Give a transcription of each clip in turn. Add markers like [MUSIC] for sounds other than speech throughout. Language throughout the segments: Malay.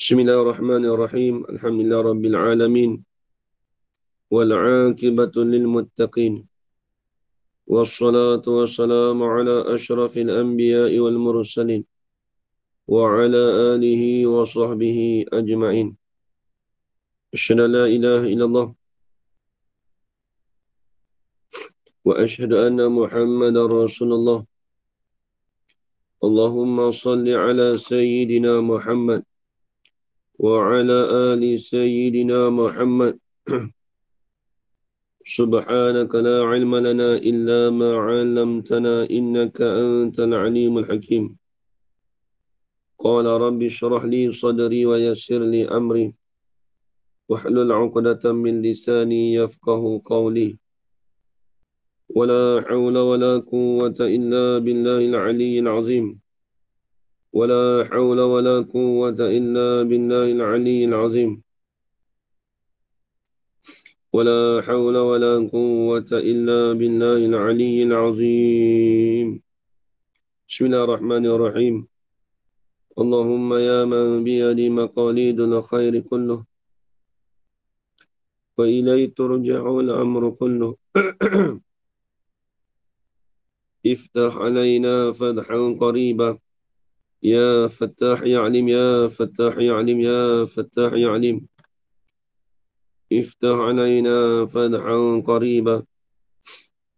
بسم الله الرحمن الرحيم الحمد لله رب العالمين والعاقبة للمتقين والصلاة والسلام على أشرف الأنبياء والمرسلين وعلى آله وصحبه أجمعين أشهد لا إله إلا الله وأشهد أن محمد رسول الله اللهم صل على سيدنا محمد وعلى آل سيدنا محمد [CLEARS THROAT] سبحانك لا علم لنا إلا ما علمتنا إنك أنت العليم الحكيم قال رب اشرح لي صدري ويسر لي أمري واحلل عقدة من لساني يفقه قولي ولا حول ولا قوة إلا بالله العلي العظيم ولا حول ولا قوة إلا بالله العلي العظيم ولا حول ولا قوة إلا بالله العلي العظيم بسم الله الرحمن الرحيم اللهم يا من بيد مقاليد الخير كله وإليه ترجع الأمر كله [CLEARS THROAT] افتح علينا فتحا قريبا يا فتاح يا عليم يا فتاح يا عليم يا فتاح يا عليم افتح علينا فتحا قريبا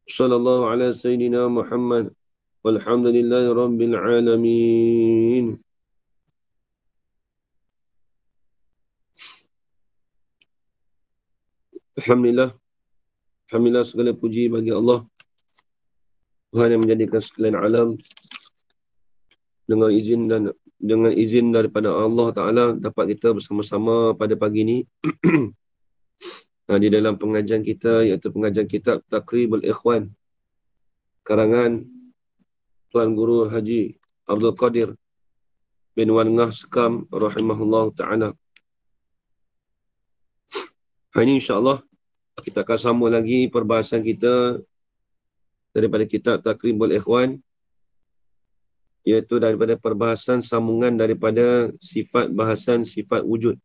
صلى الله على سيدنا محمد والحمد لله رب العالمين الحمد لله الحمد لله segala puji bagi Allah Tuhan yang menjadikan sekalian alam dengan izin dan dengan izin daripada Allah Taala dapat kita bersama-sama pada pagi ini [CLEARS THROAT] di dalam pengajian kita iaitu pengajian kitab Takribul Ikhwan karangan Tuan Guru Haji Abdul Qadir bin Wan Ngah Sekam rahimahullah taala. Hari ini insya-Allah kita akan sambung lagi perbahasan kita daripada kitab Takribul Ikhwan iaitu daripada perbahasan sambungan daripada sifat bahasan sifat wujud.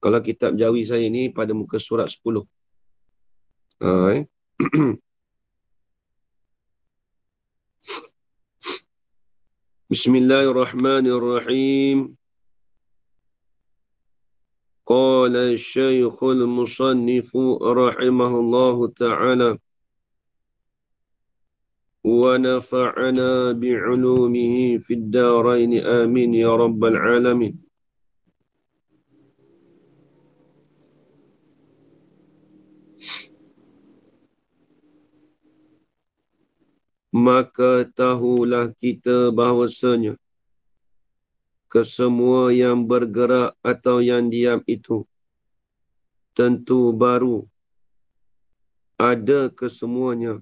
Kalau kitab jawi saya ni pada muka surat 10. Uh, ha, eh. [CLEARS THROAT] Bismillahirrahmanirrahim. قال الشيخ المصنف رحمه الله تعالى ونفعنا بعلومه في الدارين امين يا رب العالمين maka tahulah kita bahawasanya kesemua yang bergerak atau yang diam itu tentu baru ada kesemuanya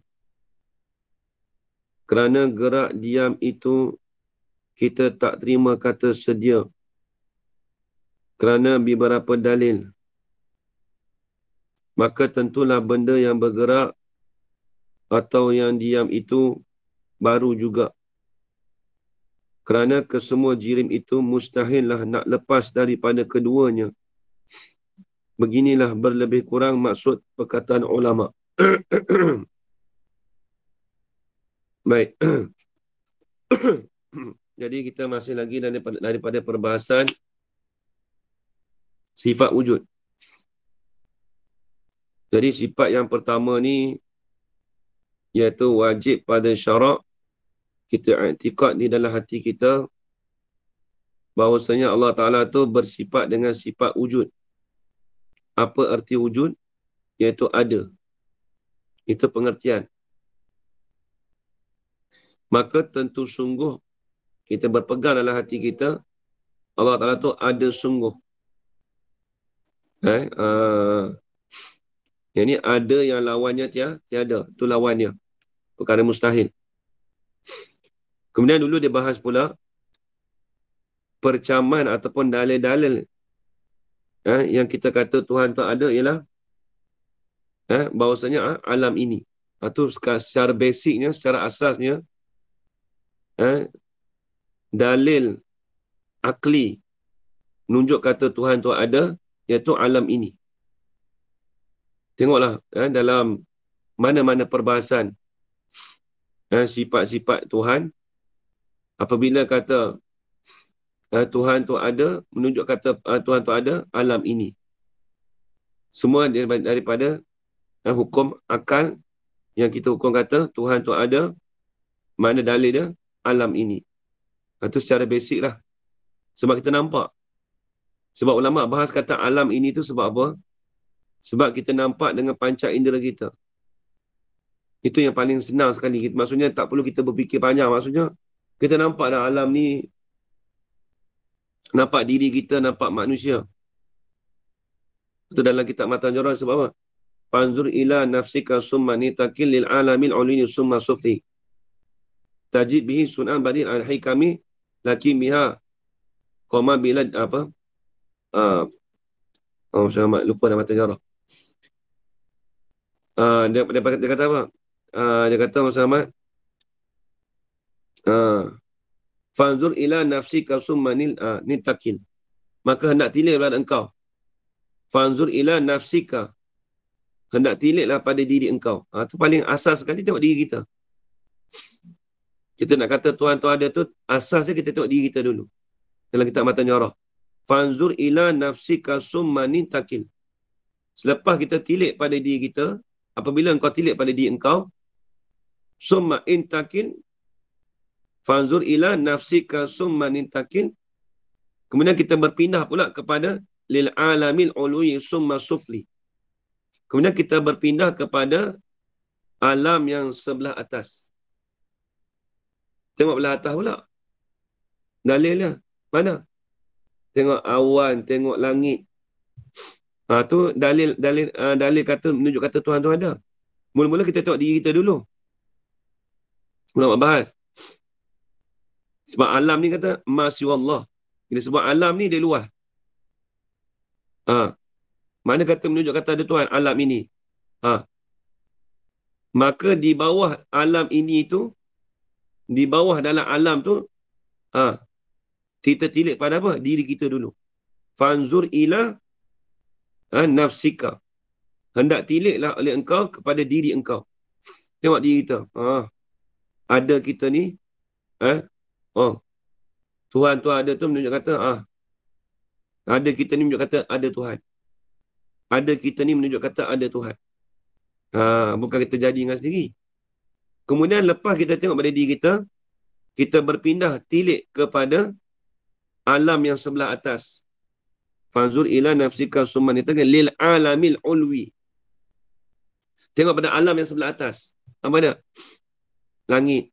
kerana gerak diam itu kita tak terima kata sedia kerana beberapa dalil maka tentulah benda yang bergerak atau yang diam itu baru juga kerana kesemua jirim itu mustahillah nak lepas daripada keduanya beginilah berlebih kurang maksud perkataan ulama [CLEARS THROAT] Baik. [COUGHS] Jadi kita masih lagi daripada, daripada perbahasan sifat wujud. Jadi sifat yang pertama ni iaitu wajib pada syarak kita iktikad di dalam hati kita bahawasanya Allah Ta'ala tu bersifat dengan sifat wujud. Apa erti wujud? Iaitu ada. Itu pengertian maka tentu sungguh kita berpegang dalam hati kita Allah Ta'ala tu ada sungguh. Eh, uh, ada yang lawannya tia, tiada. tu lawannya. Perkara mustahil. Kemudian dulu dia bahas pula percaman ataupun dalil-dalil eh, yang kita kata Tuhan tu ada ialah eh, bahawasanya eh, alam ini. Itu secara basicnya, secara asasnya eh, dalil akli nunjuk kata Tuhan tu ada iaitu alam ini. Tengoklah eh, dalam mana-mana perbahasan eh, sifat-sifat Tuhan apabila kata eh, Tuhan tu ada menunjuk kata eh, Tuhan tu ada alam ini. Semua daripada eh, hukum akal yang kita hukum kata Tuhan tu ada mana dalil dia alam ini. Itu secara basic lah. Sebab kita nampak. Sebab ulama bahas kata alam ini tu sebab apa? Sebab kita nampak dengan panca indera kita. Itu yang paling senang sekali. Maksudnya tak perlu kita berfikir panjang. Maksudnya kita nampak dah alam ni nampak diri kita, nampak manusia. Itu dalam kitab Matan Joran sebab apa? Panzur ila nafsika summa nitakil lil alamil ulini summa sufli tajid bihi sunan badil. al kami laki miha koma bila apa ah uh, oh saya lupa nama tajarah uh, ah, dia, dia, dia, dia kata apa uh, dia kata Muhammad ah, ah fanzur ila nafsi kasumanil uh, ah, nitakil maka hendak tilik pada engkau fanzur ila nafsika hendak tiliklah pada diri engkau ah uh, tu paling asas sekali tengok diri kita kita nak kata tuan-tuan dia tu asasnya kita tengok diri kita dulu. Dalam kitab mata nyarah. Fanzur ila nafsika summa nintakil. Selepas kita tilik pada diri kita, apabila engkau tilik pada diri engkau, summa intakin, fanzur ila nafsika summa nintakil. Kemudian kita berpindah pula kepada lil alamil ulwi summa sufli. Kemudian kita berpindah kepada alam yang sebelah atas. Tengok belah atas pula. Dalilnya. Mana? Tengok awan, tengok langit. Ha, tu dalil dalil uh, dalil kata menunjuk kata Tuhan tu ada. Mula-mula kita tengok diri kita dulu. Ulama bahas. Sebab alam ni kata masyu Allah. Bila sebut alam ni dia luar. Ha. Mana kata menunjuk kata ada Tuhan alam ini. Ha. Maka di bawah alam ini itu di bawah dalam alam tu ha kita tilik pada apa diri kita dulu fanzur ila ha, nafsika hendak tiliklah oleh engkau kepada diri engkau tengok diri kita ha ada kita ni ha oh Tuhan tu ada tu menunjuk kata ha, ada kita ni menunjuk kata ada Tuhan. Ada kita ni menunjuk kata ada Tuhan. Ha, bukan kita jadi dengan sendiri. Kemudian lepas kita tengok pada diri kita, kita berpindah tilik kepada alam yang sebelah atas. Fanzur ila nafsika summa nitaka lil alamil ulwi. Tengok pada alam yang sebelah atas. Apa dia? Langit.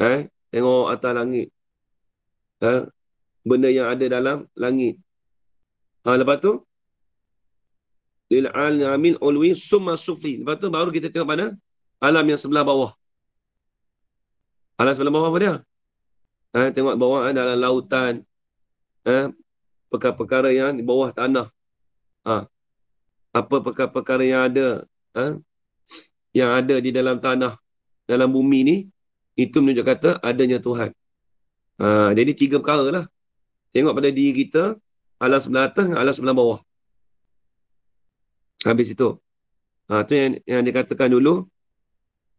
Eh, tengok atas langit. Eh, benda yang ada dalam langit. Ha, lepas tu lil alamil ulwi summa sufli. Lepas tu baru kita tengok pada alam yang sebelah bawah. Alam sebelah bawah apa dia? Ha, tengok bawah ada eh, dalam lautan. Eh, perkara-perkara yang di bawah tanah. Ha, apa perkara-perkara yang ada. Ha, yang ada di dalam tanah. Dalam bumi ni. Itu menunjuk kata adanya Tuhan. Ha, jadi tiga perkara lah. Tengok pada diri kita. Alam sebelah atas dan alam sebelah bawah. Habis itu. Ha, yang, yang dikatakan dulu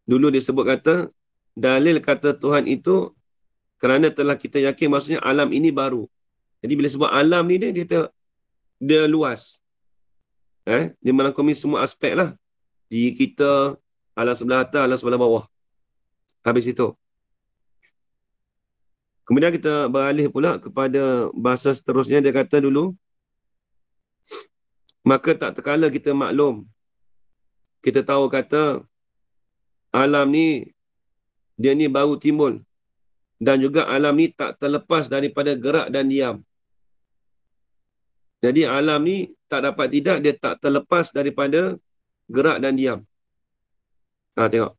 dulu dia sebut kata dalil kata Tuhan itu kerana telah kita yakin maksudnya alam ini baru. Jadi bila sebut alam ni dia dia, ter, dia luas. Eh, dia melangkumi semua aspek lah. di kita, alam sebelah atas, alam sebelah bawah. Habis itu. Kemudian kita beralih pula kepada bahasa seterusnya. Dia kata dulu, maka tak terkala kita maklum. Kita tahu kata, alam ni dia ni baru timbul dan juga alam ni tak terlepas daripada gerak dan diam. Jadi alam ni tak dapat tidak dia tak terlepas daripada gerak dan diam. Ha tengok.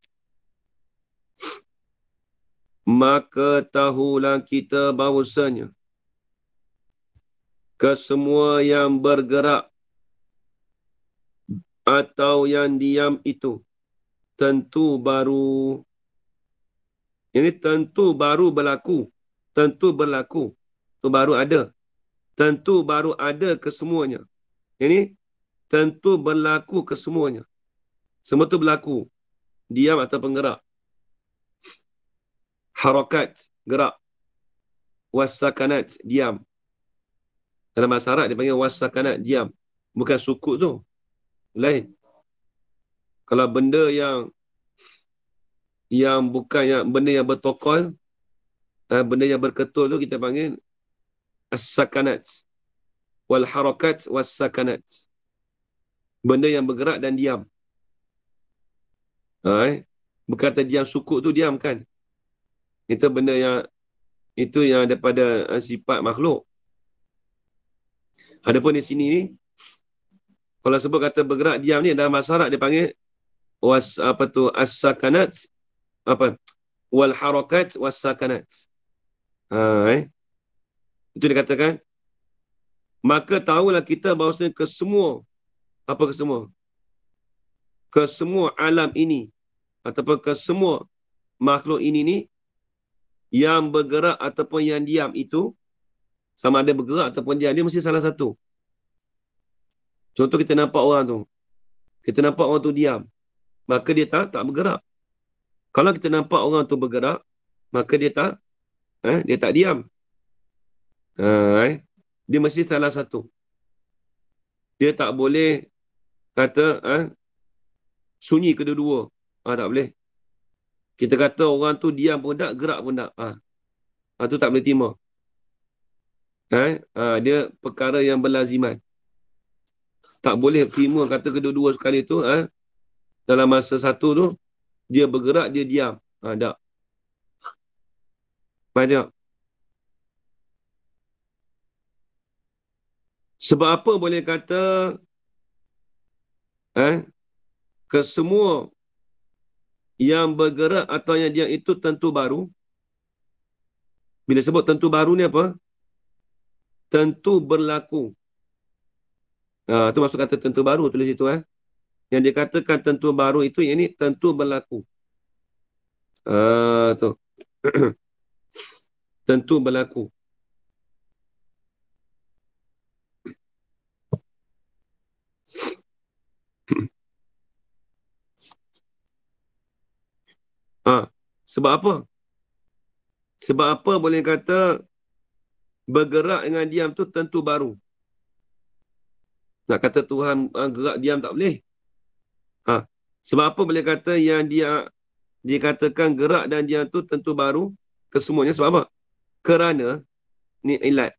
Maka tahulah kita bahawasanya kesemua yang bergerak atau yang diam itu tentu baru ini tentu baru berlaku tentu berlaku tu baru ada tentu baru ada kesemuanya ini tentu berlaku kesemuanya semua tu berlaku diam atau penggerak harakat gerak wasakanat diam dalam bahasa Arab dia wasakanat diam bukan sukuk tu lain kalau benda yang yang bukan yang benda yang bertokol eh, benda yang berketul tu kita panggil as-sakanat wal harakat was sakanat benda yang bergerak dan diam Hai, eh? berkata diam sukuk tu diam kan itu benda yang itu yang daripada uh, eh, sifat makhluk adapun di sini ni kalau sebut kata bergerak diam ni dalam masyarakat dia panggil was apa tu as-sakanat apa wal harakat was sakanat. Ha, eh? Itu dikatakan maka tahulah kita bahawa ke semua apa ke semua? Ke semua alam ini ataupun ke semua makhluk ini ni yang bergerak ataupun yang diam itu sama ada bergerak ataupun diam dia mesti salah satu. Contoh kita nampak orang tu. Kita nampak orang tu diam maka dia tak tak bergerak. Kalau kita nampak orang tu bergerak, maka dia tak eh, dia tak diam. Ha, eh? Dia mesti salah satu. Dia tak boleh kata eh, sunyi kedua-dua. Ha, tak boleh. Kita kata orang tu diam pun tak, gerak pun tak. Ha. Ha, tu tak boleh terima. Eh? Ha, dia perkara yang berlaziman. Tak boleh terima kata kedua-dua sekali tu. Ha, dalam masa satu tu dia bergerak dia diam ha, tak banyak sebab apa boleh kata eh kesemua yang bergerak atau yang diam itu tentu baru bila sebut tentu baru ni apa tentu berlaku ah ha, tu maksud kata tentu baru tulis itu eh yang dikatakan tentu baru itu yang ini tentu berlaku. Ah tu. [CLEARS THROAT] tentu berlaku. ha, [CLEARS THROAT] sebab apa? Sebab apa boleh kata bergerak dengan diam tu tentu baru. Nak kata Tuhan ah, gerak diam tak boleh. Ha. Sebab apa boleh kata yang dia dikatakan gerak dan dia tu tentu baru kesemuanya sebab apa? Kerana ni ilat.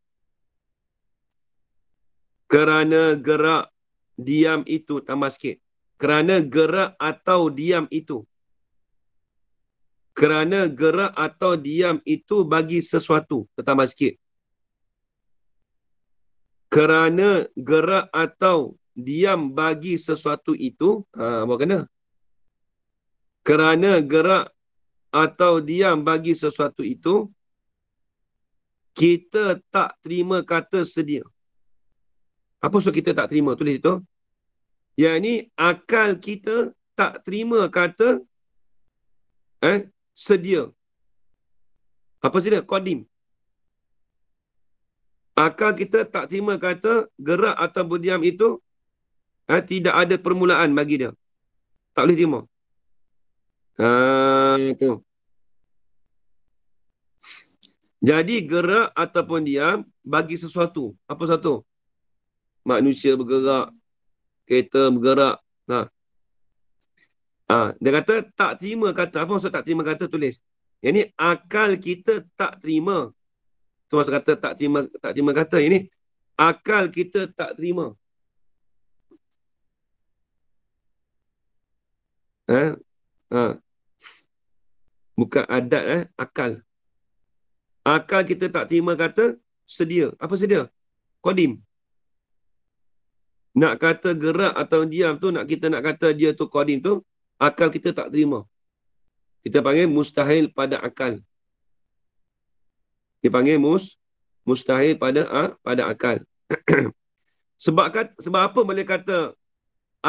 Kerana gerak diam itu tambah sikit. Kerana gerak atau diam itu. Kerana gerak atau diam itu bagi sesuatu. Tambah sikit. Kerana gerak atau diam bagi sesuatu itu ha, apa kena kerana gerak atau diam bagi sesuatu itu kita tak terima kata sedia apa so kita tak terima tulis itu yang ini akal kita tak terima kata eh, sedia apa sedia kodim akal kita tak terima kata gerak atau berdiam itu ha, tidak ada permulaan bagi dia. Tak boleh terima. Ha, itu. Jadi gerak ataupun diam bagi sesuatu. Apa satu? Manusia bergerak. Kereta bergerak. Ha. Ha, dia kata tak terima kata. Apa maksud tak terima kata tulis? Ini akal kita tak terima. Itu maksud kata tak terima, tak terima kata. Ini akal kita tak terima. ha? Ha. bukan adat eh akal akal kita tak terima kata sedia apa sedia kodim nak kata gerak atau diam tu nak kita nak kata dia tu kodim tu akal kita tak terima kita panggil mustahil pada akal kita panggil mus mustahil pada ha, pada akal [CLEARS THROAT] sebab kat, sebab apa boleh kata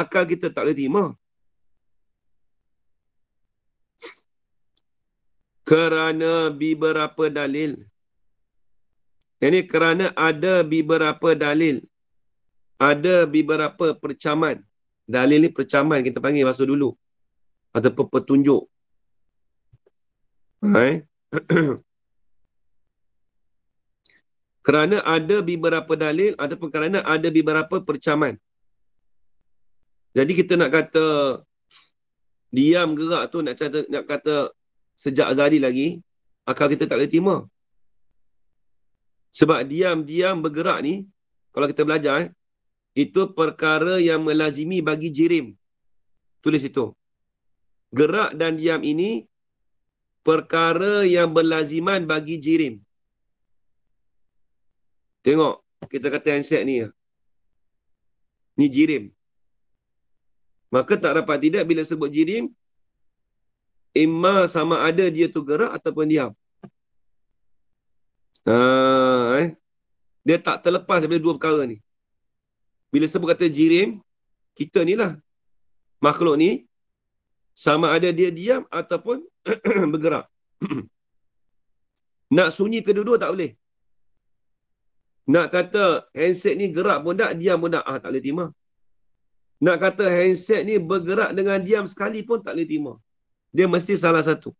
akal kita tak boleh terima kerana beberapa dalil. Ini kerana ada beberapa dalil. Ada beberapa percaman. Dalil ni percaman kita panggil masa dulu. Atau petunjuk. Hai. Hmm. Eh? [CLEARS THROAT] kerana ada beberapa dalil ataupun kerana ada beberapa percaman. Jadi kita nak kata diam gerak tu nak kata nak kata sejak azali lagi, akal kita tak boleh terima. Sebab diam-diam bergerak ni, kalau kita belajar, eh, itu perkara yang melazimi bagi jirim. Tulis itu. Gerak dan diam ini, perkara yang berlaziman bagi jirim. Tengok, kita kata handset ni. Ya. Ni jirim. Maka tak dapat tidak bila sebut jirim, Imma sama ada dia tu gerak ataupun diam. Uh, eh? Dia tak terlepas daripada dua perkara ni. Bila sebut kata jirim, kita ni lah. Makhluk ni, sama ada dia diam ataupun [CLEARS THROAT] bergerak. [CLEARS THROAT] Nak sunyi kedua-dua tak boleh. Nak kata handset ni gerak pun tak, diam pun tak. Ah, tak boleh timah. Nak kata handset ni bergerak dengan diam sekali pun tak boleh timah dia mesti salah satu.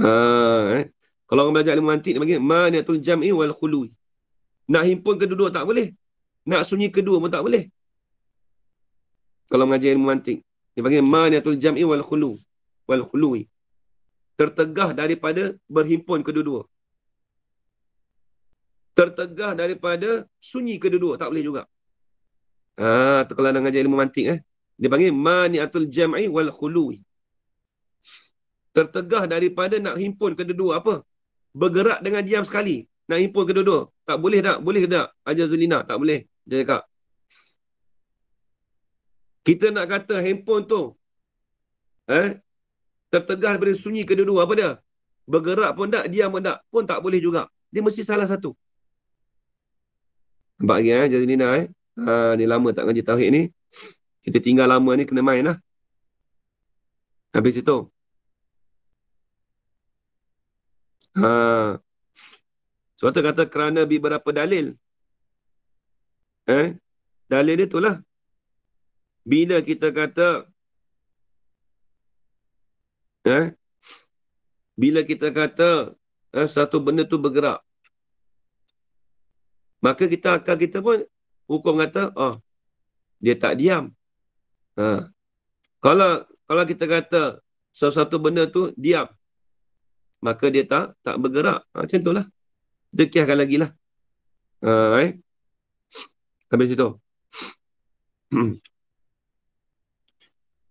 Ha, eh. Kalau orang belajar ilmu mantik, dia panggil maniatul jam'i wal khului. Nak himpun kedua tak boleh. Nak sunyi kedua pun tak boleh. Kalau mengajar ilmu mantik, dia panggil maniatul jam'i wal khulu. Wal khului. Tertegah daripada berhimpun kedua-dua. Tertegah daripada sunyi kedua-dua. Tak boleh juga. Ah, ha, kalau nak mengajar ilmu mantik eh. Dia panggil mani'atul jam'i wal khului. Tertegah daripada nak himpun kedua-dua apa? Bergerak dengan diam sekali. Nak himpun kedua-dua. Tak boleh tak? Boleh tak? Ajar Zulina. Tak boleh. Dia cakap. Kita nak kata handphone tu. Eh? Tertegah daripada sunyi kedua-dua. Apa dia? Bergerak pun tak. Diam pun tak. Pun tak boleh juga. Dia mesti salah satu. Nampak lagi eh? Ajar Zulina eh? Ha, ni lama tak ngaji tauhid ni. Kita tinggal lama ni kena main lah. Habis itu. Ha. Sebab tu kata kerana beberapa dalil. Eh? Dalil dia lah, Bila kita kata. Eh? Bila kita kata. Eh, satu benda tu bergerak. Maka kita akal kita pun. Hukum kata. Oh, dia tak diam. Ha. Kalau kalau kita kata sesuatu benda tu diam, maka dia tak tak bergerak. Ha, macam itulah. Dekiahkan lagi lah. Ha, eh? Habis itu. [CLEARS THROAT]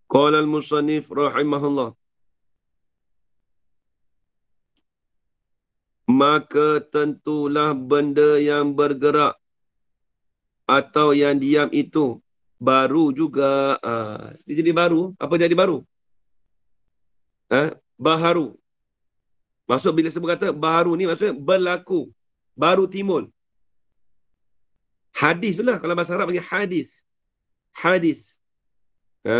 Qala al musanif rahimahullah. Maka tentulah benda yang bergerak atau yang diam itu baru juga. Ha, dia jadi baru. Apa jadi baru? Ha? Baharu. Maksud bila semua kata baharu ni maksudnya berlaku. Baru timbul. Hadis lah kalau bahasa Arab panggil hadis. Hadis. Ha.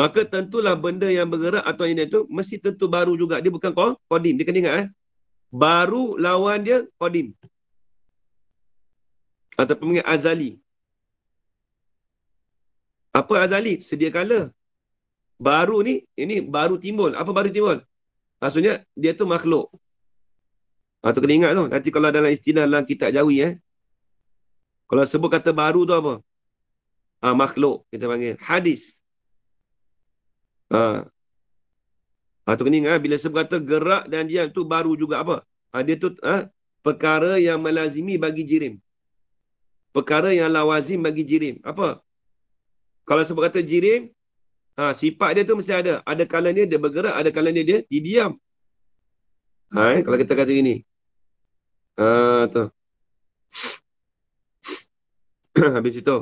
Maka tentulah benda yang bergerak atau ini itu mesti tentu baru juga. Dia bukan kodim. Dia kena ingat eh. Baru lawan dia kodim. Atau panggil azali. Apa azali? Sedia kala. Baru ni, ini baru timbul. Apa baru timbul? Maksudnya, dia tu makhluk. Atau ah, kena ingat tu. Nanti kalau dalam istilah dalam kitab jawi eh. Kalau sebut kata baru tu apa? Ha, makhluk kita panggil. Hadis. Ha. Ah. Atau kena ingat eh. bila sebut kata gerak dan diam tu baru juga apa? Ha, dia tu ha, perkara yang melazimi bagi jirim perkara yang lawazim bagi jirim. Apa? Kalau sebut kata jirim, ha, sifat dia tu mesti ada. Ada kalanya dia bergerak, ada kalanya dia didiam. Ha, eh? kalau kita kata gini. Ha, tu. [CLEARS THROAT] Habis itu.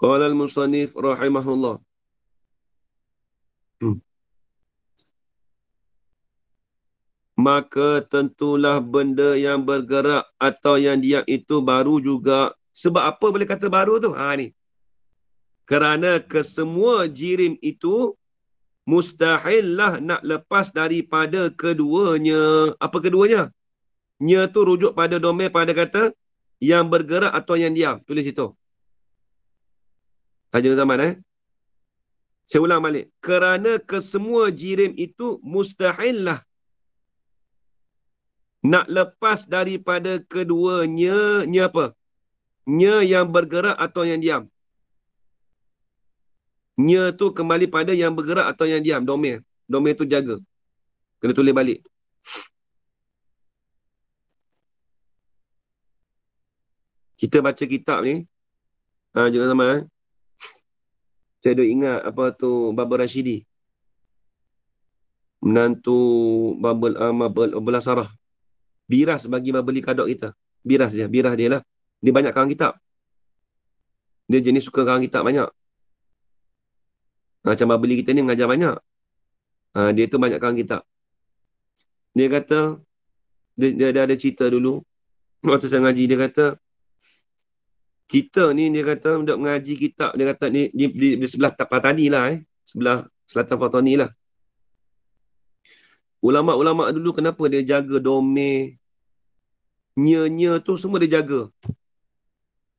Qala al-musannif rahimahullah. Hmm. maka tentulah benda yang bergerak atau yang diam itu baru juga. Sebab apa boleh kata baru tu? Ha ni. Kerana kesemua jirim itu mustahillah nak lepas daripada keduanya. Apa keduanya? Nya tu rujuk pada domain pada kata yang bergerak atau yang diam. Tulis itu. Tajam zaman eh. Saya ulang balik. Kerana kesemua jirim itu mustahillah nak lepas daripada keduanya nya apa nya yang bergerak atau yang diam nya tu kembali pada yang bergerak atau yang diam domain domain tu jaga kena tulis balik kita baca kitab ni ha ah, jangan sama eh saya dah ingat apa tu Baba Rashidi menantu Babel Amabel Abdullah Sarah biras bagi membeli kadok kita. Biras dia, biras dia lah. Dia banyak karang kitab. Dia jenis suka karang kitab banyak. Ha, macam membeli kita ni mengajar banyak. Ha, dia tu banyak karang kitab. Dia kata, dia, dia, dia ada cerita dulu. Waktu saya ngaji, dia kata, kita ni dia kata untuk mengaji kitab dia kata ni di, sebelah Fatani lah eh sebelah selatan Fatani lah Ulama-ulama dulu kenapa dia jaga domain nya-nya tu semua dia jaga.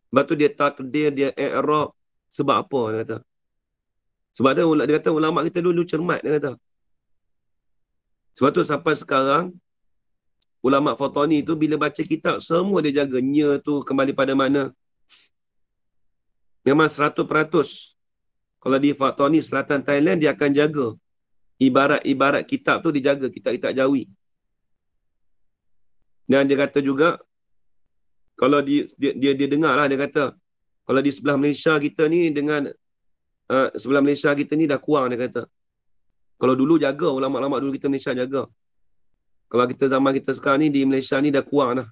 Sebab tu dia takdir, dia i'rab. Sebab apa dia kata? Sebab tu dia kata ulama kita dulu cermat dia kata. Sebab tu sampai sekarang ulama Fatani tu bila baca kitab semua dia jaga nya tu kembali pada mana? Memang 100% kalau di Fatani Selatan Thailand dia akan jaga ibarat-ibarat kitab tu dijaga kita kitab jauhi. dan dia kata juga kalau di, dia, dia dia dengar lah dia kata kalau di sebelah Malaysia kita ni dengan uh, sebelah Malaysia kita ni dah kurang dia kata kalau dulu jaga ulama-ulama dulu kita Malaysia jaga kalau kita zaman kita sekarang ni di Malaysia ni dah kurang lah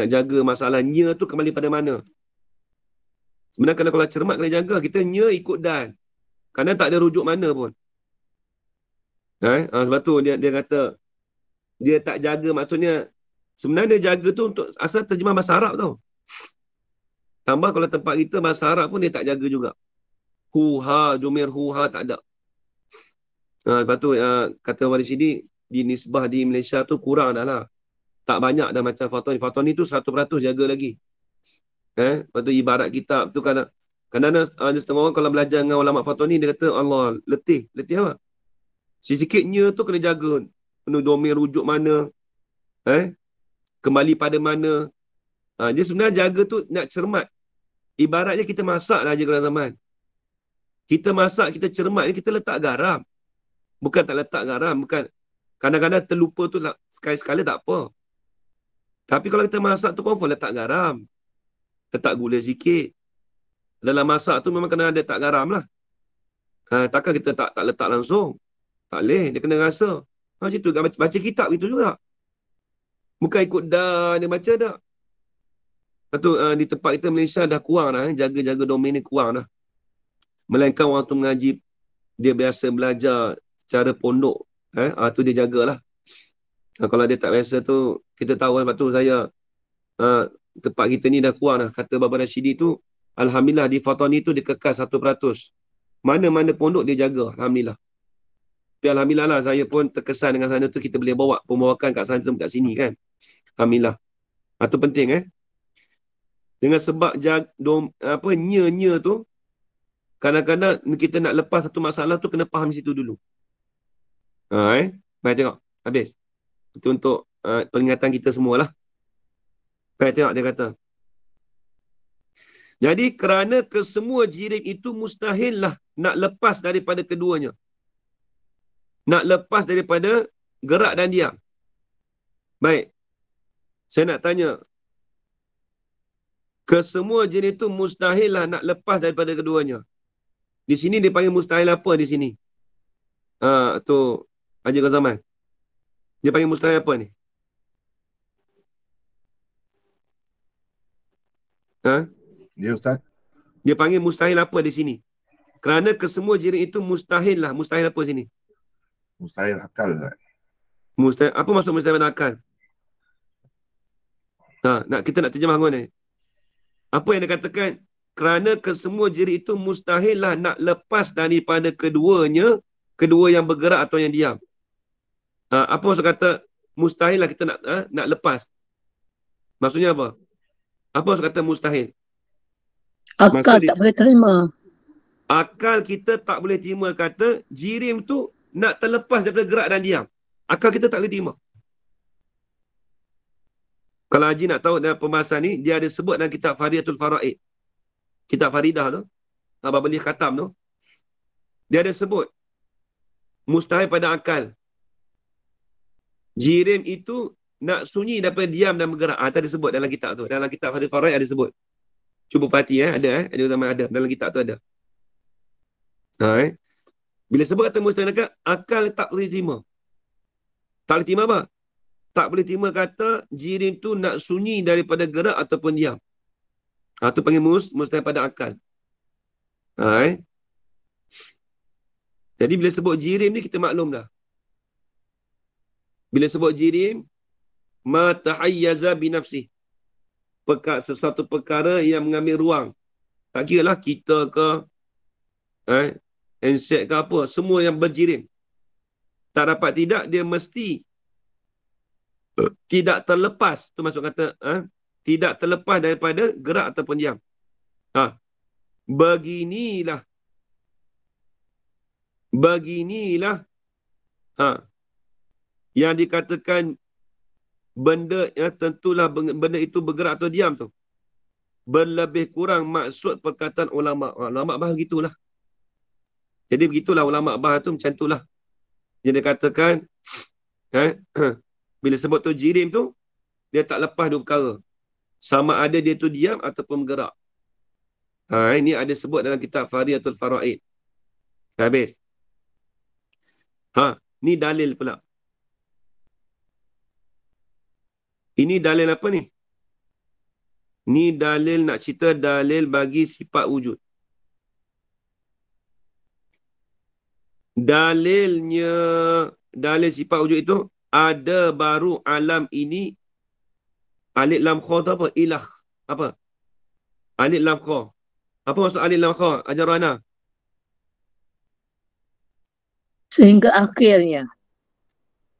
nak jaga masalahnya tu kembali pada mana sebenarnya kalau, kalau cermat kena jaga kita nya ikut dan kerana tak ada rujuk mana pun Eh? Ha, sebab tu dia, dia kata dia tak jaga maksudnya sebenarnya jaga tu untuk asal terjemah bahasa Arab tau Tambah kalau tempat kita bahasa Arab pun dia tak jaga juga. Huha, Jumir Huha tak ada. Ha, lepas tu uh, kata Wali Sidi, di nisbah di Malaysia tu kurang dah lah. Tak banyak dah macam Fatoni. Fatoni tu satu 100% jaga lagi. Eh? Lepas tu ibarat kitab tu kan. Kadang-kadang ada setengah orang kalau belajar dengan ulama Fatoni, dia kata Allah letih. Letih apa? Sikit-sikitnya tu kena jaga penuh domain rujuk mana. Eh? Kembali pada mana. Ha, dia sebenarnya jaga tu nak cermat. Ibaratnya kita masak lah je kalau zaman. Kita masak, kita cermat ni kita letak garam. Bukan tak letak garam. Bukan Kadang-kadang terlupa tu lah, sekali-sekala tak apa. Tapi kalau kita masak tu confirm letak garam. Letak gula sikit. Dalam masak tu memang kena ada letak garam lah. Ha, takkan kita tak tak letak langsung. Tak boleh, dia kena rasa. Ha, macam tu, kan, baca, baca kitab gitu juga. Bukan ikut dah, dia baca tak. Lepas uh, di tempat kita Malaysia dah kurang dah. Eh. Jaga-jaga domain ni kurang dah. Melainkan orang tu mengaji, dia biasa belajar cara pondok. Eh. Ha, tu dia jagalah. Ha, kalau dia tak biasa tu, kita tahu lepas kan. tu saya, ha, tempat kita ni dah kurang dah. Kata Bapak Rashidi tu, Alhamdulillah di Fatani tu dia kekal 1%. Mana-mana pondok dia jaga. Alhamdulillah. Alhamdulillah lah saya pun terkesan dengan sana tu kita boleh bawa pembawakan kat sana tu kat sini kan. Alhamdulillah. Itu ah, penting eh. Dengan sebab jag, apa nye-nye tu kadang-kadang kita nak lepas satu masalah tu kena faham situ dulu. Ha, eh. Baik tengok. Habis. Itu untuk uh, peringatan kita semualah. Baik tengok dia kata. Jadi kerana kesemua jirik itu mustahillah nak lepas daripada keduanya nak lepas daripada gerak dan diam. Baik. Saya nak tanya. Kesemua jenis itu mustahil lah nak lepas daripada keduanya. Di sini dipanggil mustahil apa di sini? Ah uh, tu Haji Ghazaman. Dia panggil mustahil apa ni? Ha? Ya Ustaz. Dia panggil mustahil apa di sini? Kerana kesemua jenis itu mustahil lah. Mustahil apa di sini? mustahil akal. Lah. Mustahil. Apa maksud mustahil mana akal? Ha, nak kita nak terjemah ngone. Eh? Apa yang katakan? kerana kesemua jiri itu mustahil lah nak lepas daripada keduanya, kedua yang bergerak atau yang diam. Ha, apa maksud kata mustahillah kita nak ha, nak lepas? Maksudnya apa? Apa maksud kata mustahil? Akal Maksudnya, tak boleh terima. Akal kita tak boleh terima kata jirim tu nak terlepas daripada gerak dan diam. Akal kita tak boleh terima. Kalau Haji nak tahu dalam pembahasan ni, dia ada sebut dalam kitab Fariyatul Faraid. Kitab Faridah tu. Abah beli khatam tu. Dia ada sebut. Mustahil pada akal. Jirim itu nak sunyi daripada diam dan bergerak. Ah, tadi sebut dalam kitab tu. Dalam kitab Fariyatul Faraid ada sebut. Cuba perhati eh. Ada eh. Ada zaman ada. Dalam kitab tu ada. Alright. Ha, eh. Bila sebab kata mustahil nakal, akal tak boleh terima. Tak boleh terima apa? Tak boleh terima kata jirim tu nak sunyi daripada gerak ataupun diam. Ha, panggil mus, mustahil pada akal. Ha, eh? Jadi bila sebut jirim ni kita maklum dah. Bila sebut jirim, ma tahayyaza binafsi. Pekat sesuatu perkara yang mengambil ruang. Tak kira lah kita ke, eh, handset ke apa, semua yang berjirim. Tak dapat tidak, dia mesti tidak terlepas. Itu maksud kata, ha? tidak terlepas daripada gerak ataupun diam. Ha? Beginilah. Beginilah. Ha? Yang dikatakan benda ya, tentulah benda itu bergerak atau diam tu. Berlebih kurang maksud perkataan ulama. Ha, ulama bahagitulah. Jadi begitulah ulama bah tu macam itulah. Dia katakan eh, [CLEARS THROAT] bila sebut tu jirim tu dia tak lepas dua perkara. Sama ada dia tu diam ataupun bergerak. Ha, ini ada sebut dalam kitab Fariyatul Faraid. Habis. Ha, ni dalil pula. Ini dalil apa ni? Ni dalil nak cerita dalil bagi sifat wujud. dalilnya dalil sifat wujud itu ada baru alam ini alif lam kha tu apa ilah apa alif lam kha apa maksud alif lam kha ajar ana sehingga akhirnya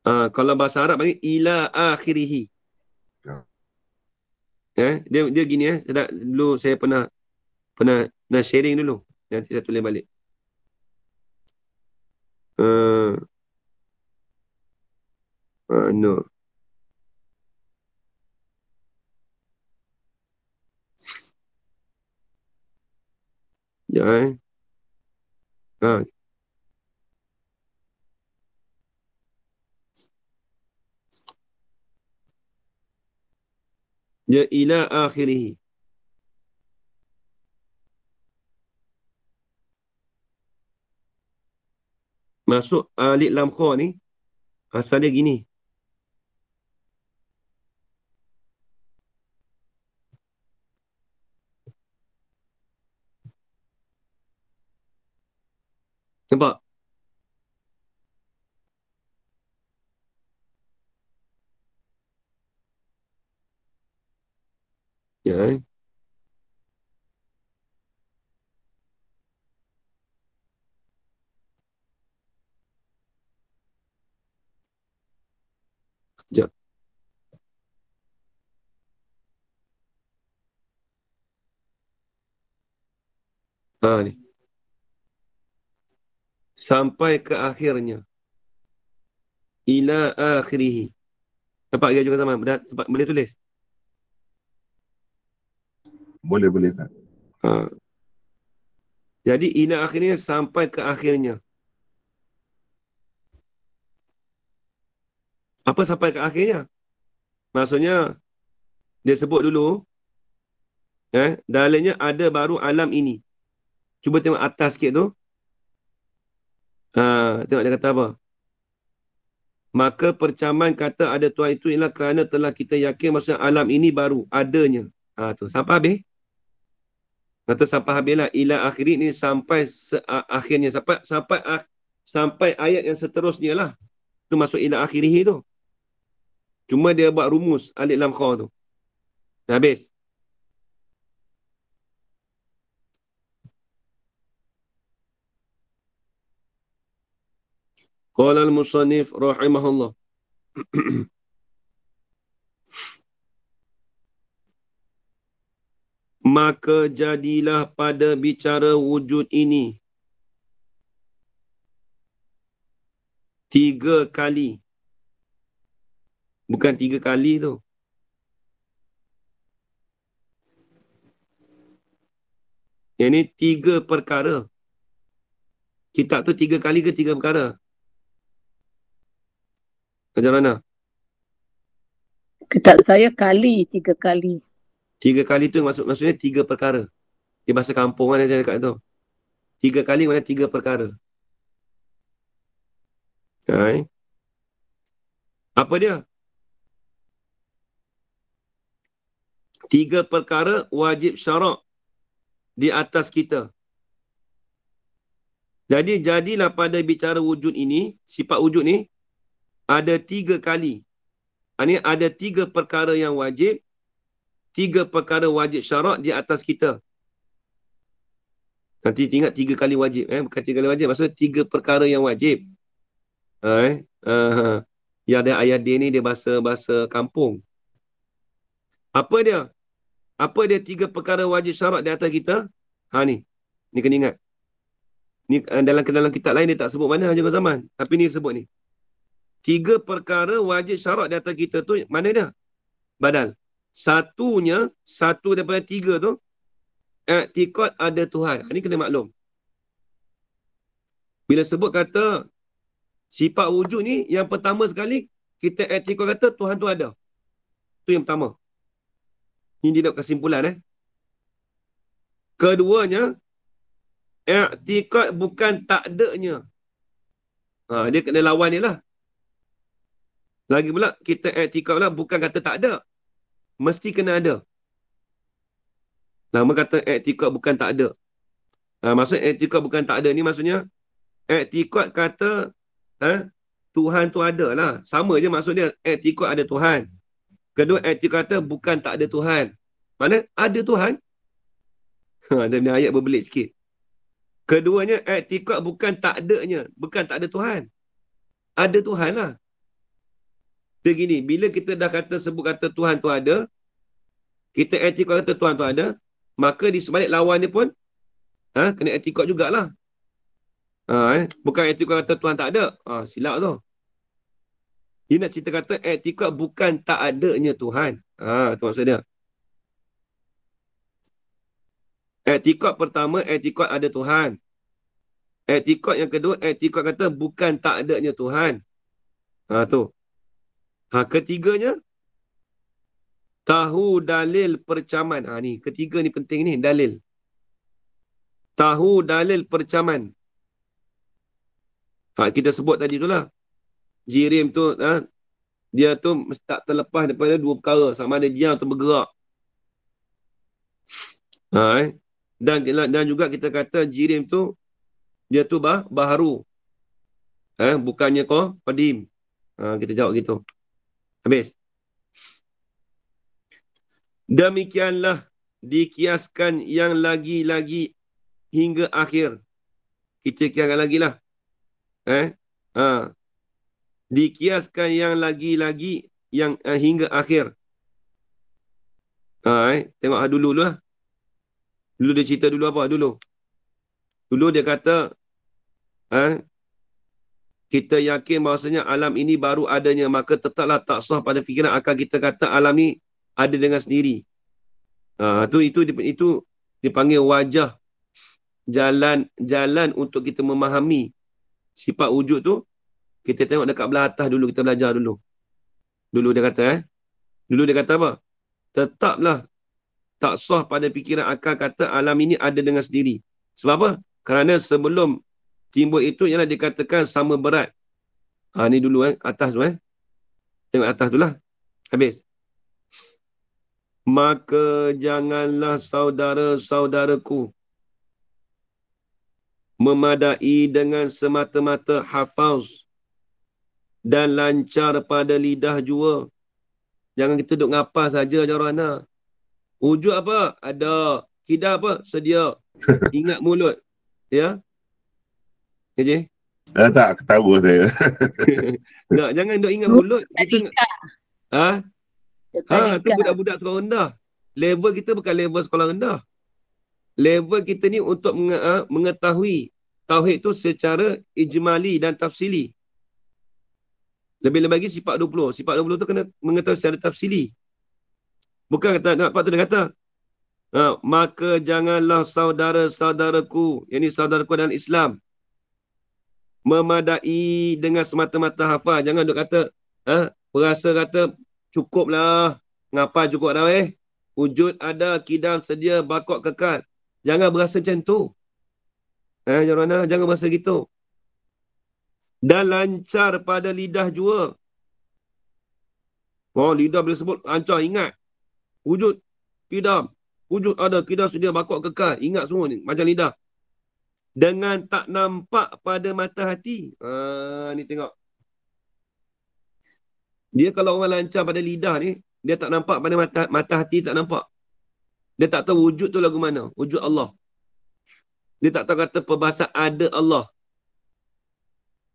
uh, kalau bahasa Arab panggil ila akhirihi ya. eh dia dia gini eh dulu saya pernah pernah nak sharing dulu nanti satu tulis balik Uh, uh, no. Ya. Eh? Ah. Ya ila akhirih. Masuk alik uh, lam kha ni asalnya gini. Nampak? Yeah. Ya, Sekejap. Ha, ni. Sampai ke akhirnya. Ila akhirihi. Tempat dia juga sama. Dah, tempat, boleh tulis? Boleh, boleh tak. Ha. Jadi ila akhirnya sampai ke akhirnya. apa sampai ke akhirnya maksudnya dia sebut dulu eh dalilnya ada baru alam ini cuba tengok atas sikit tu ha, tengok dia kata apa maka percaman kata ada tuan itu ialah kerana telah kita yakin maksudnya alam ini baru adanya ha, tu sampai habis kata sampai habislah ila akhirin ni sampai akhirnya sampai sampai sampai ayat yang seterusnya lah itu masuk ila akhirih tu Cuma dia buat rumus alif lam kha tu. Dah habis. Qala al-musannif rahimahullah. [CLEARS THROAT] Maka jadilah pada bicara wujud ini tiga kali Bukan tiga kali tu. Yang ni tiga perkara. Kitab tu tiga kali ke tiga perkara? Macam mana? Kitab saya kali, tiga kali. Tiga kali tu maksud, maksudnya tiga perkara. Di bahasa kampung kan dia cakap tu. Tiga kali maknanya tiga perkara. Okay. Apa dia? tiga perkara wajib syarak di atas kita. Jadi jadilah pada bicara wujud ini, sifat wujud ni ada tiga kali. Ini ah, ada tiga perkara yang wajib, tiga perkara wajib syarak di atas kita. Nanti ingat tiga kali wajib. Eh? Bukan tiga kali wajib, maksudnya tiga perkara yang wajib. Ah, eh? Uh, ya ada ayat dia ni, dia bahasa-bahasa kampung. Apa dia? Apa dia tiga perkara wajib syarat di atas kita? Ha ni. Ni kena ingat. Ni eh, dalam dalam kitab lain dia tak sebut mana hanya zaman. Tapi ni sebut ni. Tiga perkara wajib syarat di atas kita tu mana dia? Badal. Satunya, satu daripada tiga tu. Iktikot ada Tuhan. Ini ha, kena maklum. Bila sebut kata sifat wujud ni yang pertama sekali kita etikot kata Tuhan tu ada. Tu yang pertama. Ini dia nak kesimpulan eh. Keduanya, i'tikad bukan takdanya. Ha, dia kena lawan ni lah. Lagi pula, kita i'tikad lah bukan kata tak ada. Mesti kena ada. Lama kata i'tikad bukan tak ada. Ha, maksudnya i'tikad bukan tak ada ni maksudnya, i'tikad kata ha, Tuhan tu ada lah. Sama je maksudnya dia, i'tikad ada Tuhan. Kedua, ayat hmm. kata bukan tak ada Tuhan. Mana? Ada Tuhan. ada ha, ni ayat berbelit sikit. Keduanya, ayat bukan tak adanya. Bukan tak ada Tuhan. Ada Tuhan lah. Kita gini, bila kita dah kata sebut kata Tuhan tu ada, kita etikot kata Tuhan tu ada, maka di sebalik lawan dia pun, ha, kena etikot jugalah. Ha, eh? Bukan etikot kata Tuhan tak ada. Ha, silap tu. Dia nak cerita kata etika bukan tak adanya Tuhan. Ha, itu maksud dia. Etika pertama, etika ada Tuhan. Etika yang kedua, etika kata bukan tak adanya Tuhan. Ha, tu. Ha, ketiganya, tahu dalil percaman. Ha, ni, ketiga ni penting ni, dalil. Tahu dalil percaman. Ha, kita sebut tadi tu lah jirim tu ha, dia tu tak terlepas daripada dua perkara sama ada diam atau bergerak ha, eh? dan dan juga kita kata jirim tu dia tu bah, baharu ha, bukannya kau padim ha, kita jawab gitu habis demikianlah dikiaskan yang lagi-lagi hingga akhir kita kiaskan lagi lah eh ha, dikiaskan yang lagi-lagi yang uh, hingga akhir. Ha, eh? Tengok ah dulu dulu lah. Dulu dia cerita dulu apa? Ah, dulu. Dulu dia kata, eh, kita yakin bahasanya alam ini baru adanya, maka tetaplah tak sah pada fikiran akal kita kata alam ini ada dengan sendiri. Ha, itu, itu, itu, itu dipanggil wajah jalan jalan untuk kita memahami sifat wujud tu kita tengok dekat belah atas dulu kita belajar dulu. Dulu dia kata eh. Dulu dia kata apa? Tetaplah tak sah pada fikiran akal kata alam ini ada dengan sendiri. Sebab apa? Kerana sebelum timbul itu ialah dikatakan sama berat. Ha, ni dulu eh. Atas tu eh. Tengok atas tu lah. Habis. Maka janganlah saudara-saudaraku memadai dengan semata-mata hafaz dan lancar pada lidah jua. Jangan kita duduk ngapas saja jarana. Wujud apa? Ada. Kita apa? Sedia. [LAUGHS] Ingat mulut. Ya. Ya je. Ah, tak ketawa saya. tak, [LAUGHS] jangan duduk ingat mulut. Kita Ha? Ha, tu budak-budak sekolah rendah. Level kita bukan level sekolah rendah. Level kita ni untuk ha, mengetahui tauhid tu secara ijmali dan tafsili. Lebih-lebih lagi sifat 20. Sifat 20 tu kena mengetahui secara tafsili. Bukan kata, nampak tu dia kata, ha, maka janganlah saudara-saudaraku, yang saudaraku dalam Islam, memadai dengan semata-mata hafal. Jangan duk kata, ah, ha, perasa kata, cukuplah, ngapa cukup dah eh. Wujud ada, kidam sedia, bakok kekal. Jangan berasa macam tu. Eh, ha, jangan, jangan berasa gitu dan lancar pada lidah jua. Oh, lidah boleh sebut lancar, ingat. Wujud kidam. Wujud ada, kidam sedia bakok kekal. Ingat semua ni, macam lidah. Dengan tak nampak pada mata hati. Ah, ni tengok. Dia kalau orang lancar pada lidah ni, dia tak nampak pada mata, mata hati, tak nampak. Dia tak tahu wujud tu lagu mana. Wujud Allah. Dia tak tahu kata perbahasa ada Allah.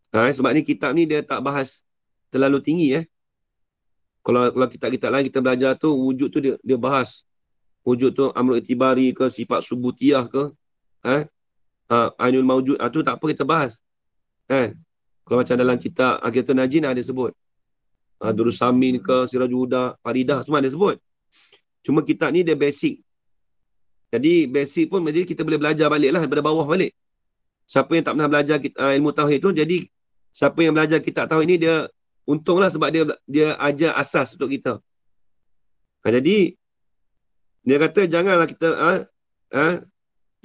Ha, sebab ni kitab ni dia tak bahas terlalu tinggi eh. Kalau kalau kita kitab lain kita belajar tu wujud tu dia dia bahas wujud tu amrul itibari ke sifat subutiyah ke eh ha, ainul maujud ah ha, tu tak apa kita bahas. Eh kalau macam dalam kitab Akhiratun Najin ada sebut. Ha, Durusamin ke Sirajuda, Faridah semua ada sebut. Cuma kita ni dia basic. Jadi basic pun jadi kita boleh belajar baliklah daripada bawah balik. Siapa yang tak pernah belajar ha, ilmu tauhid tu jadi siapa yang belajar kitab tahu ini dia untunglah sebab dia dia ajar asas untuk kita. Ha, jadi dia kata janganlah kita ha, ha,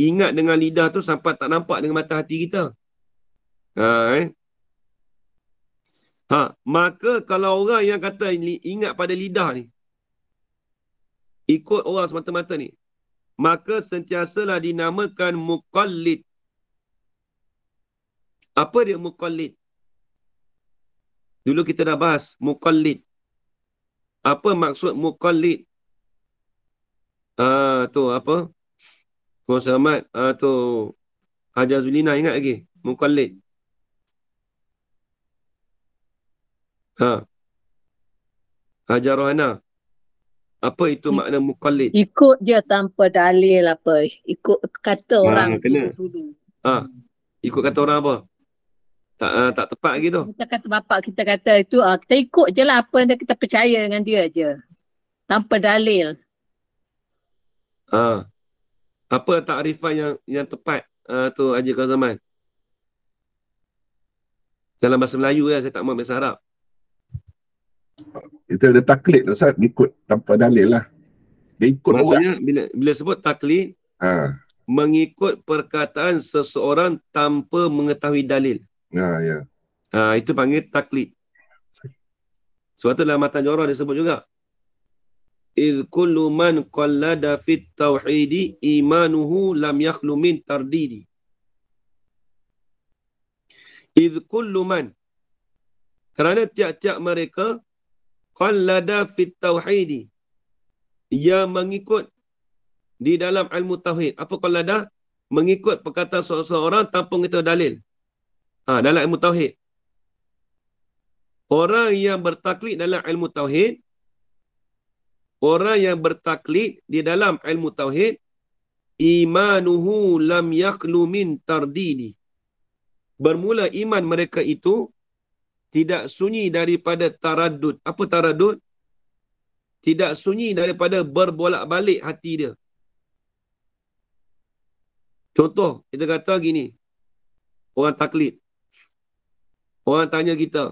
ingat dengan lidah tu sampai tak nampak dengan mata hati kita. Ha, eh? ha maka kalau orang yang kata ingat pada lidah ni ikut orang semata-mata ni maka sentiasalah dinamakan muqallid. Apa dia muqallid? Dulu kita dah bahas muqallid. Apa maksud muqallid? Ah tu apa? Tuan Selamat ah tu Haja Zulina ingat lagi muqallid. Ha. Haja Rohana. Apa itu makna muqallid? Ikut dia tanpa dalil apa. Ikut kata ha, orang kena. dulu. Ha. Ikut kata orang apa? tak uh, tak tepat lagi tu. Kita kata bapak kita kata itu uh, kita ikut je lah apa yang kita percaya dengan dia je. Tanpa dalil. Ah. Uh, apa takrifan yang yang tepat uh, tu Haji zaman Dalam bahasa Melayu lah saya tak mahu bahasa Arab. Itu ada taklid tu saya ikut tanpa dalil lah. Dia ikut Maksudnya, orang. Bila, bila sebut taklid, ha. mengikut perkataan seseorang tanpa mengetahui dalil. Ah, ya, ya. Ha, itu panggil taklid. Suatu dalam Matan Jorah dia sebut juga. Idh kullu man qallada fit tawhidi imanuhu lam yakhlu min tardidi. Idh kullu man. Kerana tiap-tiap mereka qallada fit tawhidi. Ia mengikut di dalam ilmu tauhid. Apa qallada? Mengikut perkataan seseorang tanpa mengetahui dalil. Ha, dalam ilmu tauhid. Orang yang bertaklid dalam ilmu tauhid, orang yang bertaklid di dalam ilmu tauhid, imanuhu lam yakhlu min tardidi. Bermula iman mereka itu tidak sunyi daripada taradud. Apa taradud? Tidak sunyi daripada berbolak-balik hati dia. Contoh, kita kata gini. Orang taklid. Orang tanya kita,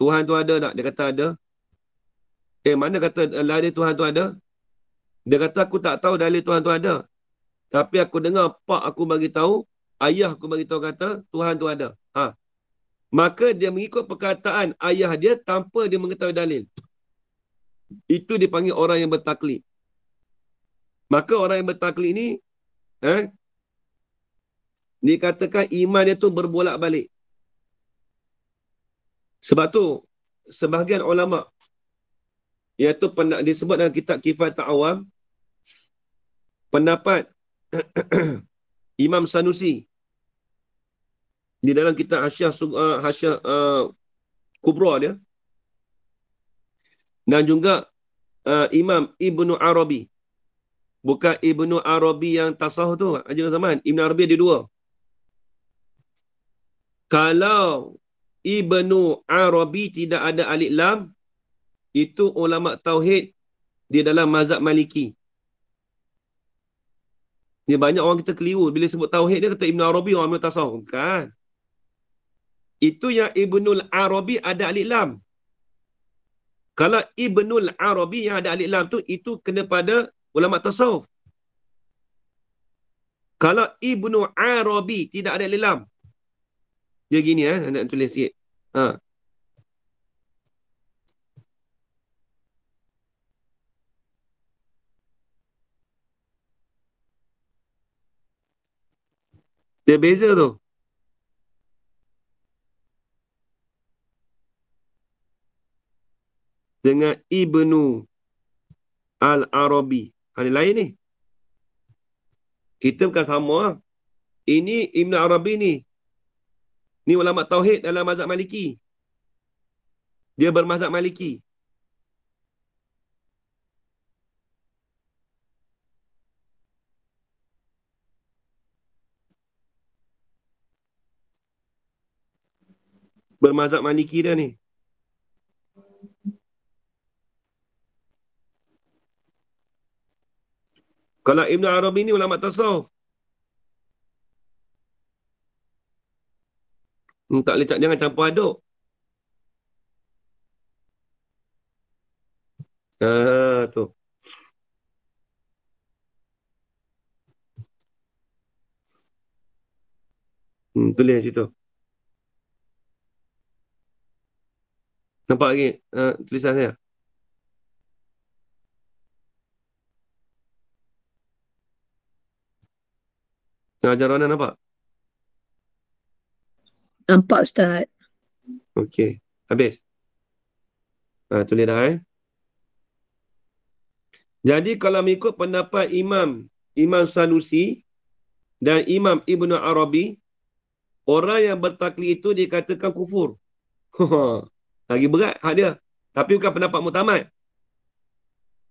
Tuhan tu ada tak? Dia kata ada. Eh, mana kata lah dalil Tuhan tu ada? Dia kata aku tak tahu dalil Tuhan tu ada. Tapi aku dengar pak aku bagi tahu, ayah aku bagi tahu kata Tuhan tu ada. Ha. Maka dia mengikut perkataan ayah dia tanpa dia mengetahui dalil. Itu dipanggil orang yang bertaklid. Maka orang yang bertaklid ni eh dikatakan iman dia tu berbolak-balik. Sebab tu sebahagian ulama iaitu pernah disebut dalam kitab Kifayatul Awam pendapat [CLEARS THROAT] Imam Sanusi di dalam kitab Hasyah uh, Hasyah uh, Kubra dia dan juga uh, Imam Ibnu Arabi bukan Ibnu Arabi yang tasawuf tu aja zaman Ibnu Arabi dia dua kalau Ibnu Arabi tidak ada alif lam itu ulama tauhid di dalam mazhab Maliki. Ni banyak orang kita keliru bila sebut tauhid dia kata Ibnu Arabi orang ambil tasawuf kan. Itu yang Ibnu Arabi ada alif lam. Kalau Ibnu Arabi yang ada alif lam tu itu kena pada ulama tasawuf. Kalau Ibnu Arabi tidak ada alif lam, dia gini eh, saya nak tulis sikit. Ha. Dia beza tu. Dengan Ibnu Al-Arabi. Hal lain ni. Kita bukan sama. Ini Ibnu Arabi ni. Ni ulama tauhid dalam mazhab Maliki. Dia bermazhab Maliki. Bermazhab Maliki dia ni. Kalau Ibn Arabi ni ulama tasawuf. Hmm, tak boleh jangan campur aduk. Ah tu. Hmm, tulis situ. Nampak lagi uh, tulisan saya? Ajaran nampak? Nampak Ustaz. Okey. Habis. Ha, tulis dah eh. Jadi kalau mengikut pendapat Imam Imam Sanusi dan Imam Ibn Arabi, orang yang bertakli itu dikatakan kufur. [LAUGHS] Lagi berat hak dia. Tapi bukan pendapat mutamat.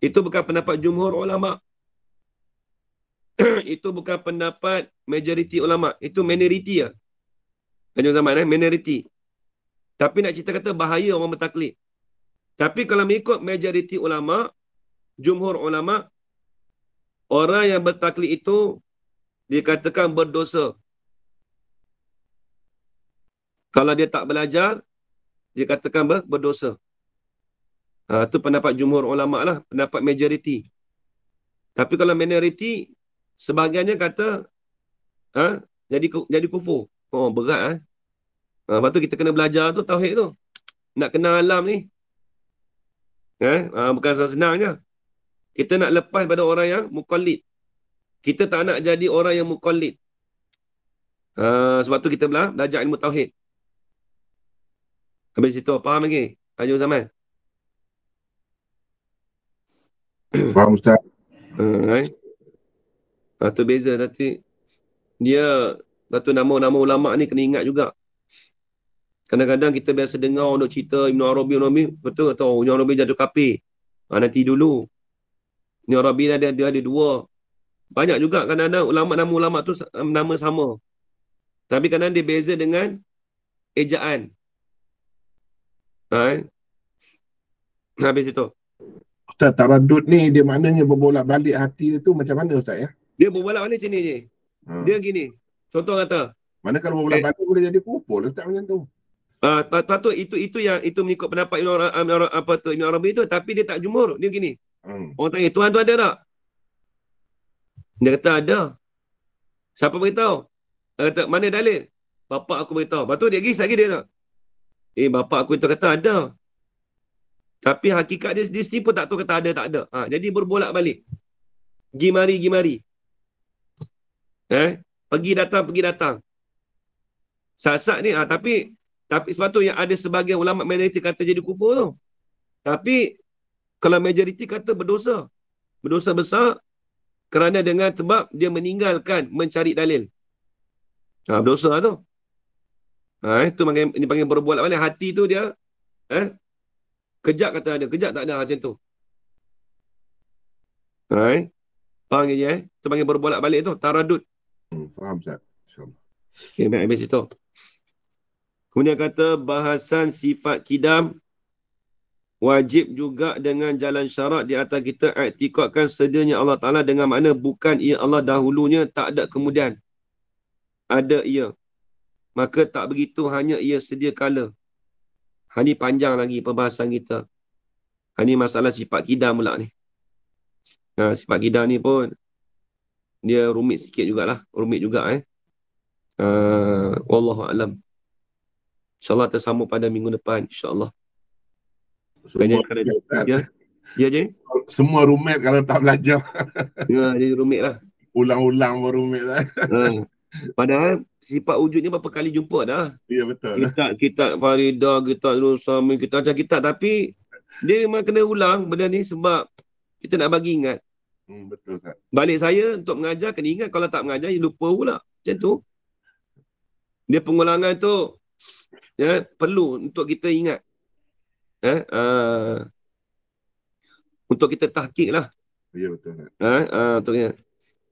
Itu bukan pendapat jumhur ulama. [CLEARS THROAT] itu bukan pendapat majoriti ulama. Itu minoriti ya. Tanjung zaman eh, minoriti. Tapi nak cerita kata bahaya orang bertaklid. Tapi kalau mengikut majoriti ulama, jumhur ulama, orang yang bertaklid itu dikatakan berdosa. Kalau dia tak belajar, dikatakan ber- berdosa. Ha, itu pendapat jumhur ulama lah, pendapat majoriti. Tapi kalau minoriti, sebagiannya kata ha, jadi jadi kufur. Oh, berat eh. Ha, lepas tu kita kena belajar tu, tauhid tu. Nak kenal alam ni. Eh? Ha, bukan senang je. Kita nak lepas pada orang yang mukallid. Kita tak nak jadi orang yang mukallid. Ha, ah, sebab tu kita belajar ilmu tauhid. Habis situ, faham lagi? Haji sama. [CLEARS THROAT] Faham Ustaz. Ha, eh? Ha, tu beza nanti. Dia Lepas tu nama-nama ulama ni kena ingat juga. Kadang-kadang kita biasa dengar orang cerita Ibn Arabi, Ibn Arabi, betul atau Ibn Arabi jatuh kapi. Ha, nanti dulu. Ibn Arabi ada, dia ada dua. Banyak juga kadang-kadang ulama-nama ulama tu nama sama. Tapi kadang-kadang dia beza dengan ejaan. Ha, eh? Habis itu. Ustaz Taradud ni dia maknanya berbolak balik hati dia tu macam mana Ustaz ya? Dia berbolak balik macam ni je. Ha. Dia gini. Contoh kata. Mana kalau bola batu okay. boleh jadi kupul tak macam tu. Ah uh, tak tu itu itu yang itu mengikut pendapat Ibn orang um, orang apa tu orang Arabi itu tapi dia tak jumur dia gini. Hmm. Orang tanya Tuhan tu ada tak? Dia kata ada. Siapa beritahu? Dia kata mana dalil? Bapak aku beritahu. tahu. tu dia gis lagi dia tak? Eh bapak aku itu kata ada. Tapi hakikat dia, dia pun tak tahu kata ada tak ada. Ha, jadi berbolak balik. Gimari gimari. Eh? pergi datang pergi datang sasat ni ah tapi tapi sebab yang ada sebagai ulama majoriti kata jadi kufur tu tapi kalau majoriti kata berdosa berdosa besar kerana dengan sebab dia meninggalkan mencari dalil ah berdosa tu ah eh, itu panggil ini panggil berbuat balik hati tu dia eh kejak kata ada kejak tak ada macam tu Right. Faham ke je eh? Itu panggil eh, berbolak-balik tu. Taradud. Hmm, faham tak? Okay, baik habis itu. Kemudian kata bahasan sifat kidam wajib juga dengan jalan syarat di atas kita aktikatkan sedianya Allah Ta'ala dengan mana bukan ia Allah dahulunya tak ada kemudian. Ada ia. Maka tak begitu hanya ia sedia kala. Ini panjang lagi perbahasan kita. Ini masalah sifat kidam pula ni. Ha, sifat kidam ni pun dia rumit sikit jugalah rumit juga eh uh, wallahu alam insyaallah tersambung pada minggu depan insyaallah banyak kena lah. dia ya dia je semua rumit kalau tak belajar [LAUGHS] ya jadi rumit lah ulang-ulang pun rumit lah ha. padahal sifat wujud ni berapa kali jumpa dah ya betul kita kita Farida kita Nur Rusami kita ajar kita tapi dia memang kena ulang benda ni sebab kita nak bagi ingat Hmm, betul Ustaz. Balik saya untuk mengajar, kena ingat kalau tak mengajar, dia lupa pula. Macam tu. Dia pengulangan tu ya, perlu untuk kita ingat. Ya, eh, uh, untuk kita tahkik lah. Ya, betul Ustaz. Ya, eh, uh, untuk kita.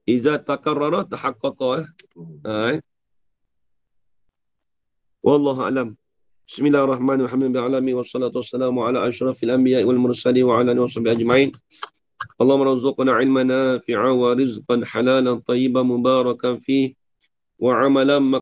Iza takarrara tahakkaka. Eh. Hmm. Ya, eh. Wallahu alam. Bismillahirrahmanirrahim. Alhamdulillahirrahmanirrahim. Wassalatu wassalamu ala ashrafil anbiya wal mursali wa ala nusabi ajma'in. اللهم ارزقنا علما نافعا ورزقا حلالا طيبا مباركا فيه وعملا